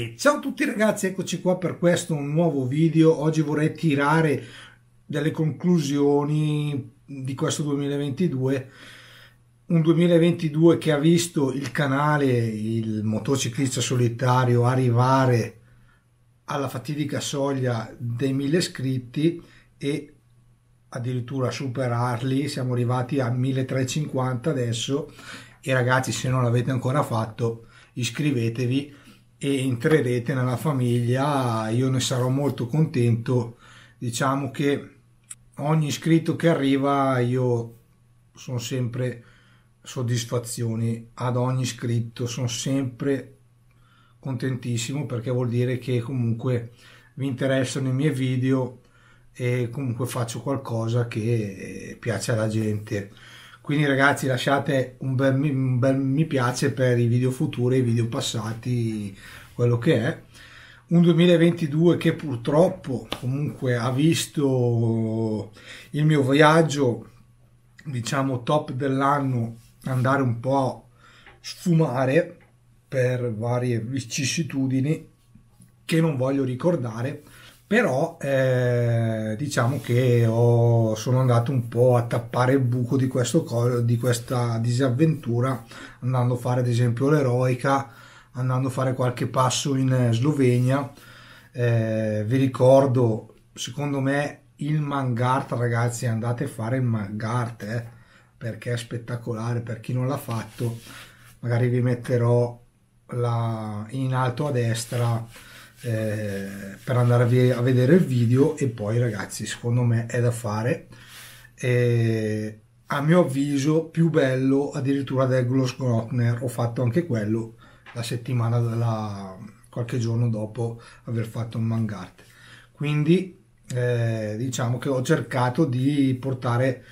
E ciao a tutti ragazzi, eccoci qua per questo nuovo video. Oggi vorrei tirare delle conclusioni di questo 2022. Un 2022 che ha visto il canale, il motociclista solitario, arrivare alla fatidica soglia dei 1000 iscritti e addirittura superarli. Siamo arrivati a 1350 adesso e ragazzi se non l'avete ancora fatto iscrivetevi e entrerete nella famiglia, io ne sarò molto contento. Diciamo che ogni iscritto che arriva io sono sempre soddisfazioni ad ogni iscritto, sono sempre contentissimo perché vuol dire che comunque vi interessano i miei video e comunque faccio qualcosa che piace alla gente. Quindi ragazzi lasciate un bel, un bel mi piace per i video futuri, i video passati, quello che è. Un 2022 che purtroppo comunque ha visto il mio viaggio, diciamo top dell'anno, andare un po' a sfumare per varie vicissitudini che non voglio ricordare però eh, diciamo che ho, sono andato un po' a tappare il buco di, questo, di questa disavventura andando a fare ad esempio l'eroica andando a fare qualche passo in eh, Slovenia eh, vi ricordo secondo me il Mangart ragazzi andate a fare il Mangart eh, perché è spettacolare per chi non l'ha fatto magari vi metterò la, in alto a destra eh, per andare a vedere il video e poi ragazzi secondo me è da fare eh, a mio avviso più bello addirittura del Gloss Grotner ho fatto anche quello la settimana della, qualche giorno dopo aver fatto un mangart quindi eh, diciamo che ho cercato di portare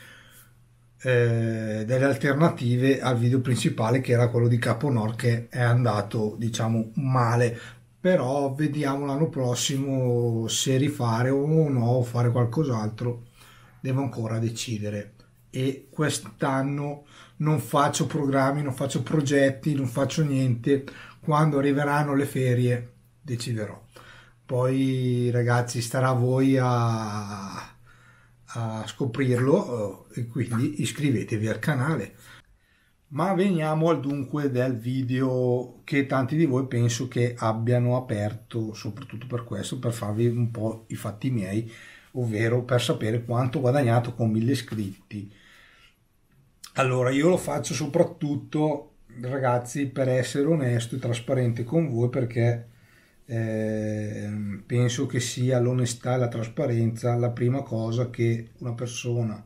eh, delle alternative al video principale che era quello di Caponor che è andato diciamo male però vediamo l'anno prossimo se rifare o no, o fare qualcos'altro, devo ancora decidere. E quest'anno non faccio programmi, non faccio progetti, non faccio niente. Quando arriveranno le ferie deciderò. Poi ragazzi starà a voi a, a scoprirlo eh, e quindi iscrivetevi al canale. Ma veniamo al dunque del video che tanti di voi penso che abbiano aperto soprattutto per questo, per farvi un po' i fatti miei, ovvero per sapere quanto ho guadagnato con 1000 iscritti. Allora, io lo faccio soprattutto, ragazzi, per essere onesto e trasparente con voi perché eh, penso che sia l'onestà e la trasparenza la prima cosa che una persona,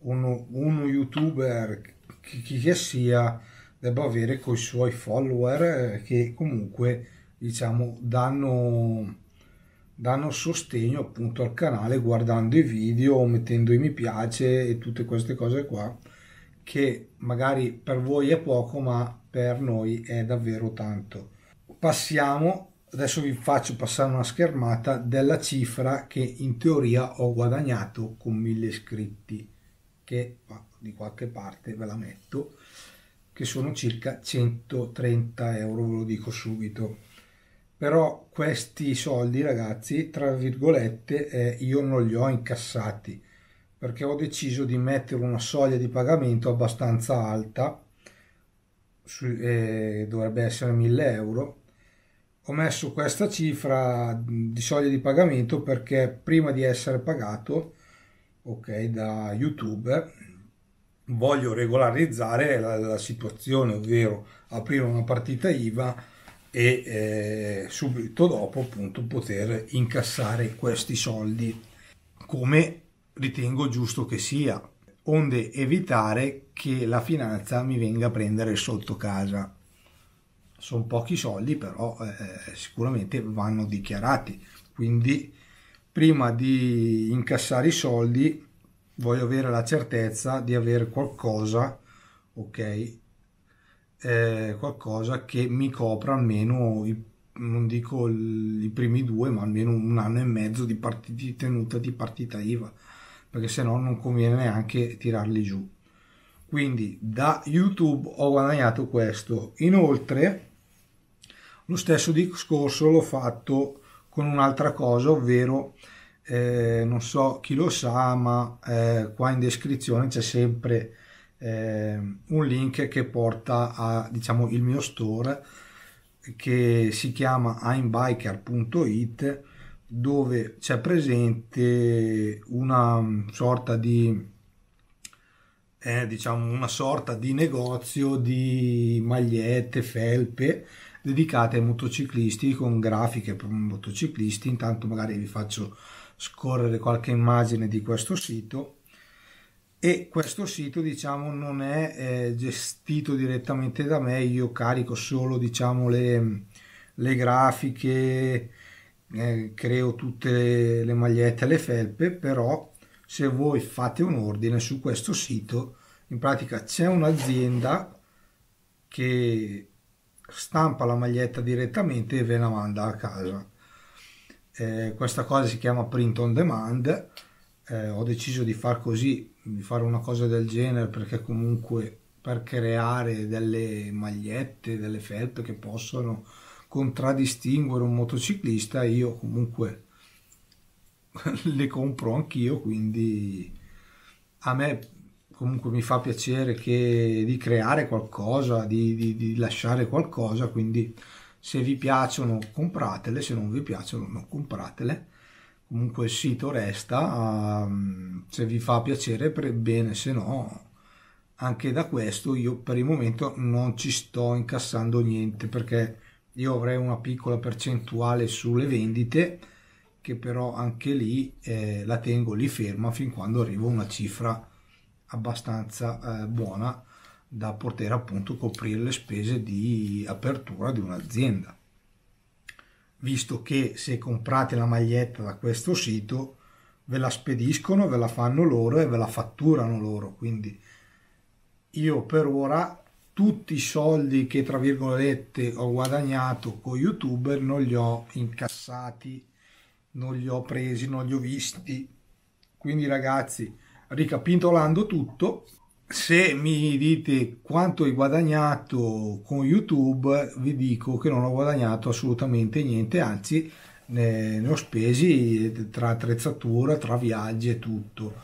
uno, uno youtuber chi che sia debba avere con i suoi follower eh, che comunque diciamo danno danno sostegno appunto al canale guardando i video, mettendo i mi piace e tutte queste cose qua che magari per voi è poco ma per noi è davvero tanto. Passiamo, adesso vi faccio passare una schermata della cifra che in teoria ho guadagnato con mille iscritti che di qualche parte ve la metto, che sono circa 130 euro, ve lo dico subito. Però questi soldi, ragazzi, tra virgolette, eh, io non li ho incassati perché ho deciso di mettere una soglia di pagamento abbastanza alta, su, eh, dovrebbe essere 1000 euro, ho messo questa cifra di soglia di pagamento perché prima di essere pagato ok da youtube voglio regolarizzare la, la situazione, ovvero aprire una partita IVA e eh, subito dopo appunto poter incassare questi soldi come ritengo giusto che sia onde evitare che la finanza mi venga a prendere sotto casa sono pochi soldi però eh, sicuramente vanno dichiarati quindi prima di incassare i soldi voglio avere la certezza di avere qualcosa, ok, eh, qualcosa che mi copra almeno, i, non dico il, i primi due, ma almeno un anno e mezzo di, partita, di tenuta di partita IVA, perché se no non conviene neanche tirarli giù. Quindi da YouTube ho guadagnato questo. Inoltre, lo stesso discorso l'ho fatto con un'altra cosa, ovvero eh, non so chi lo sa, ma eh, qua in descrizione c'è sempre eh, un link che porta a diciamo il mio store che si chiama aimbiker.it dove c'è presente una sorta di eh, diciamo una sorta di negozio di magliette, felpe dedicate ai motociclisti con grafiche per motociclisti. Intanto magari vi faccio scorrere qualche immagine di questo sito e questo sito diciamo non è eh, gestito direttamente da me, io carico solo diciamo le, le grafiche, eh, creo tutte le, le magliette, le felpe, però se voi fate un ordine su questo sito in pratica c'è un'azienda che stampa la maglietta direttamente e ve la manda a casa. Eh, questa cosa si chiama print on demand. Eh, ho deciso di far così, di fare una cosa del genere perché comunque per creare delle magliette, delle felpe che possono contraddistinguere un motociclista, io comunque le compro anch'io, quindi a me comunque mi fa piacere che, di creare qualcosa, di, di, di lasciare qualcosa, quindi se vi piacciono compratele, se non vi piacciono non compratele comunque il sito resta um, se vi fa piacere per bene se no anche da questo io per il momento non ci sto incassando niente perché io avrei una piccola percentuale sulle vendite che però anche lì eh, la tengo lì ferma fin quando arrivo a una cifra abbastanza eh, buona da poter appunto coprire le spese di apertura di un'azienda visto che se comprate la maglietta da questo sito ve la spediscono, ve la fanno loro e ve la fatturano loro. Quindi io per ora tutti i soldi che tra virgolette ho guadagnato con youtuber non li ho incassati, non li ho presi, non li ho visti. Quindi ragazzi, ricapitolando tutto, se mi dite quanto hai guadagnato con YouTube, vi dico che non ho guadagnato assolutamente niente, anzi ne, ne ho spesi tra attrezzatura, tra viaggi e tutto,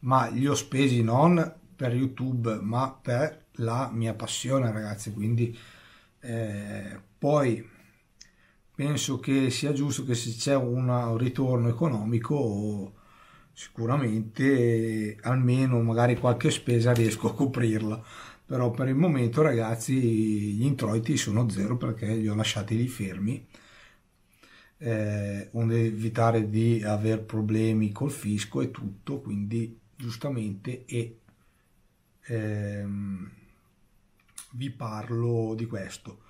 ma li ho spesi non per YouTube, ma per la mia passione, ragazzi, quindi eh, poi penso che sia giusto che se c'è un ritorno economico sicuramente almeno magari qualche spesa riesco a coprirla però per il momento ragazzi gli introiti sono zero perché li ho lasciati lì fermi eh, onde evitare di avere problemi col fisco e tutto quindi giustamente e ehm, vi parlo di questo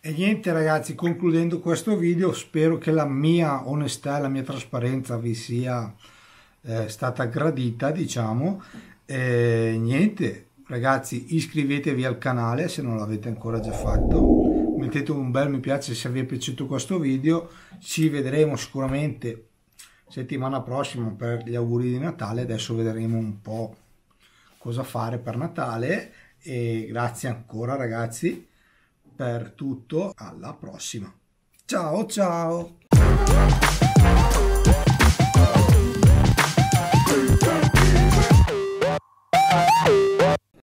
e niente ragazzi concludendo questo video spero che la mia onestà e la mia trasparenza vi sia è stata gradita, diciamo. E niente, ragazzi, iscrivetevi al canale se non l'avete ancora già fatto. Mettete un bel mi piace se vi è piaciuto questo video. Ci vedremo sicuramente settimana prossima per gli auguri di Natale. Adesso vedremo un po' cosa fare per Natale. E grazie ancora, ragazzi, per tutto. Alla prossima. Ciao ciao!